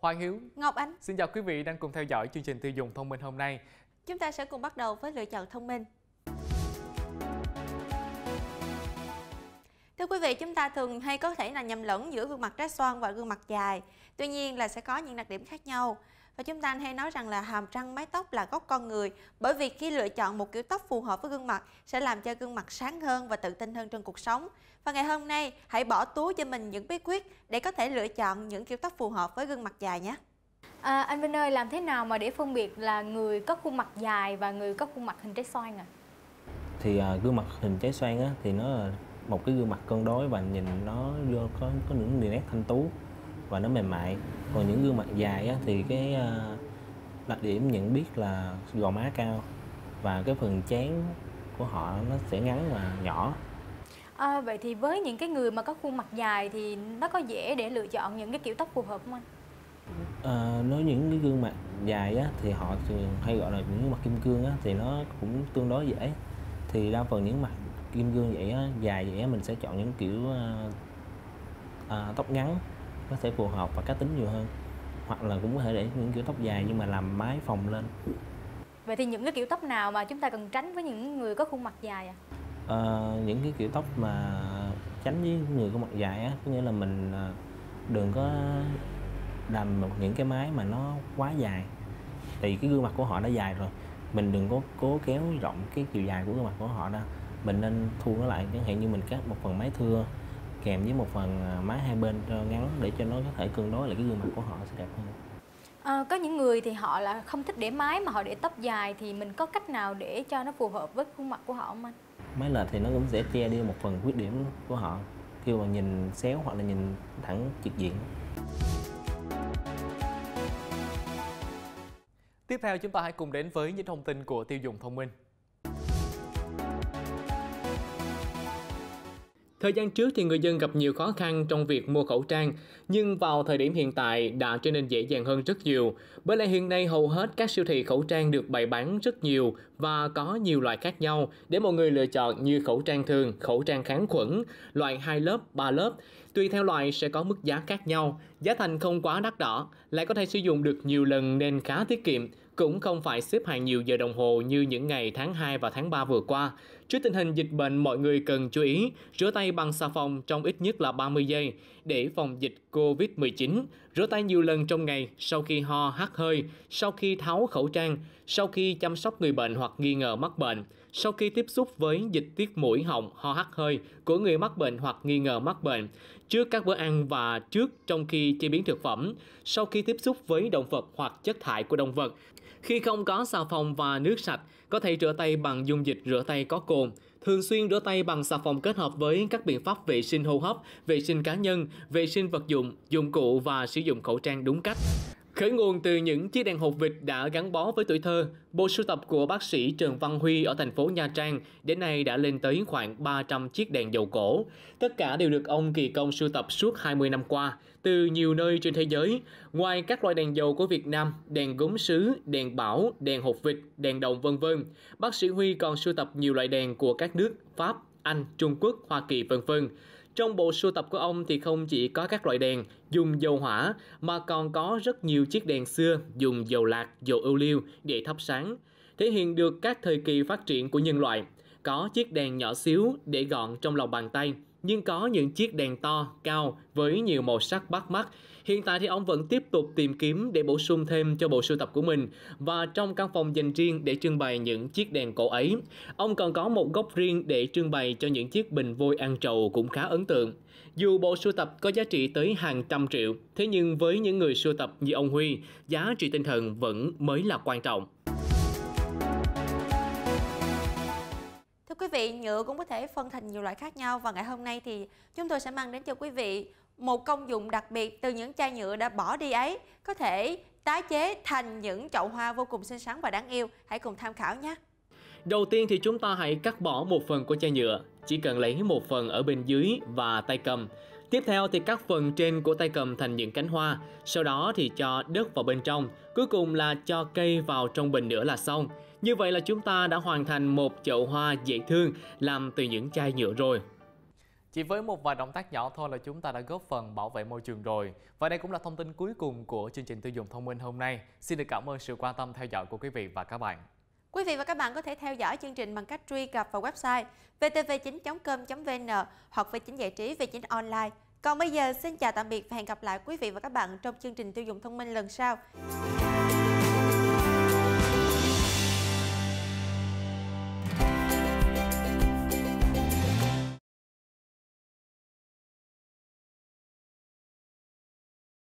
Hoàng Hiếu, Ngọc Ánh. Xin chào quý vị đang cùng theo dõi chương trình tiêu dùng thông minh hôm nay. Chúng ta sẽ cùng bắt đầu với lựa chọn thông minh. Thưa quý vị, chúng ta thường hay có thể là nhầm lẫn giữa gương mặt trái xoan và gương mặt dài. Tuy nhiên là sẽ có những đặc điểm khác nhau và chúng ta hay nói rằng là hàm răng mái tóc là gốc con người bởi vì khi lựa chọn một kiểu tóc phù hợp với gương mặt sẽ làm cho gương mặt sáng hơn và tự tin hơn trong cuộc sống và ngày hôm nay hãy bỏ túi cho mình những bí quyết để có thể lựa chọn những kiểu tóc phù hợp với gương mặt dài nhé à, anh Vinh ơi làm thế nào mà để phân biệt là người có khuôn mặt dài và người có khuôn mặt hình trái xoan à? thì à, gương mặt hình trái xoan á, thì nó là một cái gương mặt cân đối và nhìn nó vô có có những đường nét thanh tú và nó mềm mại còn những gương mặt dài á, thì cái ờ, đặc điểm nhận biết là gò má cao và cái phần chán của họ nó sẽ ngắn và nhỏ à, vậy thì với những cái người mà có khuôn mặt dài thì nó có dễ để lựa chọn những cái kiểu tóc phù hợp không anh à, nói những cái gương mặt dài á, thì họ thường hay gọi là những mặt kim cương á, thì nó cũng tương đối dễ thì đa phần những mặt kim cương vậy á, dài vậy á, mình sẽ chọn những kiểu à, à, tóc ngắn có thể phù hợp và cá tính nhiều hơn hoặc là cũng có thể để những kiểu tóc dài nhưng mà làm mái phồng lên vậy thì những cái kiểu tóc nào mà chúng ta cần tránh với những người có khuôn mặt dài à? à những cái kiểu tóc mà tránh với người có mặt dài á có nghĩa là mình ờ, đừng có làm một những cái mái mà nó quá dài thì cái gương mặt của họ đã dài rồi mình đừng có cố kéo rộng cái chiều dài của gương mặt của họ ra mình nên thu nó lại chẳng hạn như mình cắt một phần mái thưa kèm với một phần à, má hai bên ngắn để cho nó có thể cân đối lại cái gương mặt của họ sẽ đẹp hơn à, có những người thì họ là không thích để mái mà họ để tóc dài thì mình có cách nào để cho nó phù hợp với khuôn mặt của họ không anh mái lệch thì nó cũng sẽ che đi một phần khuyết điểm của họ khi mà nhìn xéo hoặc là nhìn thẳng trực diện Tiếp theo chúng ta hãy cùng đến với những thông tin của tiêu dùng thông minh. Thời gian trước thì người dân gặp nhiều khó khăn trong việc mua khẩu trang, nhưng vào thời điểm hiện tại đã trở nên dễ dàng hơn rất nhiều. Bởi lẽ hiện nay hầu hết các siêu thị khẩu trang được bày bán rất nhiều và có nhiều loại khác nhau để mọi người lựa chọn như khẩu trang thường, khẩu trang kháng khuẩn, loại 2 lớp, 3 lớp. Tùy theo loại sẽ có mức giá khác nhau, giá thành không quá đắt đỏ, lại có thể sử dụng được nhiều lần nên khá tiết kiệm, cũng không phải xếp hàng nhiều giờ đồng hồ như những ngày tháng 2 và tháng 3 vừa qua. Trước tình hình dịch bệnh, mọi người cần chú ý rửa tay bằng xà phòng trong ít nhất là 30 giây để phòng dịch COVID-19. Rửa tay nhiều lần trong ngày sau khi ho hắt hơi, sau khi tháo khẩu trang, sau khi chăm sóc người bệnh hoặc nghi ngờ mắc bệnh, sau khi tiếp xúc với dịch tiết mũi họng ho hắt hơi của người mắc bệnh hoặc nghi ngờ mắc bệnh, trước các bữa ăn và trước trong khi chế biến thực phẩm, sau khi tiếp xúc với động vật hoặc chất thải của động vật. Khi không có xà phòng và nước sạch, có thể rửa tay bằng dung dịch rửa tay có cồn, thường xuyên rửa tay bằng xà phòng kết hợp với các biện pháp vệ sinh hô hấp, vệ sinh cá nhân, vệ sinh vật dụng, dụng cụ và sử dụng khẩu trang đúng cách. Khởi nguồn từ những chiếc đèn hộp vịt đã gắn bó với tuổi thơ, bộ sưu tập của bác sĩ Trần Văn Huy ở thành phố Nha Trang đến nay đã lên tới khoảng 300 chiếc đèn dầu cổ. Tất cả đều được ông kỳ công sưu tập suốt 20 năm qua, từ nhiều nơi trên thế giới. Ngoài các loại đèn dầu của Việt Nam, đèn gốm sứ, đèn bảo, đèn hộp vịt, đèn đồng vân vân, bác sĩ Huy còn sưu tập nhiều loại đèn của các nước Pháp, Anh, Trung Quốc, Hoa Kỳ vân vân. Trong bộ sưu tập của ông thì không chỉ có các loại đèn dùng dầu hỏa mà còn có rất nhiều chiếc đèn xưa dùng dầu lạc, dầu ưu liêu để thắp sáng, thể hiện được các thời kỳ phát triển của nhân loại. Có chiếc đèn nhỏ xíu để gọn trong lòng bàn tay – nhưng có những chiếc đèn to, cao với nhiều màu sắc bắt mắt. Hiện tại thì ông vẫn tiếp tục tìm kiếm để bổ sung thêm cho bộ sưu tập của mình và trong căn phòng dành riêng để trưng bày những chiếc đèn cổ ấy. Ông còn có một góc riêng để trưng bày cho những chiếc bình vôi ăn trầu cũng khá ấn tượng. Dù bộ sưu tập có giá trị tới hàng trăm triệu, thế nhưng với những người sưu tập như ông Huy, giá trị tinh thần vẫn mới là quan trọng. quý vị, nhựa cũng có thể phân thành nhiều loại khác nhau và ngày hôm nay thì chúng tôi sẽ mang đến cho quý vị một công dụng đặc biệt từ những chai nhựa đã bỏ đi ấy có thể tái chế thành những chậu hoa vô cùng xinh xắn và đáng yêu. Hãy cùng tham khảo nhé. Đầu tiên thì chúng ta hãy cắt bỏ một phần của chai nhựa, chỉ cần lấy một phần ở bên dưới và tay cầm. Tiếp theo thì cắt phần trên của tay cầm thành những cánh hoa, sau đó thì cho đất vào bên trong, cuối cùng là cho cây vào trong bình nữa là xong. Như vậy là chúng ta đã hoàn thành một chậu hoa dễ thương làm từ những chai nhựa rồi. Chỉ với một vài động tác nhỏ thôi là chúng ta đã góp phần bảo vệ môi trường rồi. Và đây cũng là thông tin cuối cùng của chương trình tiêu dùng thông minh hôm nay. Xin được cảm ơn sự quan tâm theo dõi của quý vị và các bạn. Quý vị và các bạn có thể theo dõi chương trình bằng cách truy cập vào website vtv9.com.vn hoặc V9 Giải trí, V9 Online. Còn bây giờ, xin chào tạm biệt và hẹn gặp lại quý vị và các bạn trong chương trình tiêu dùng thông minh lần sau.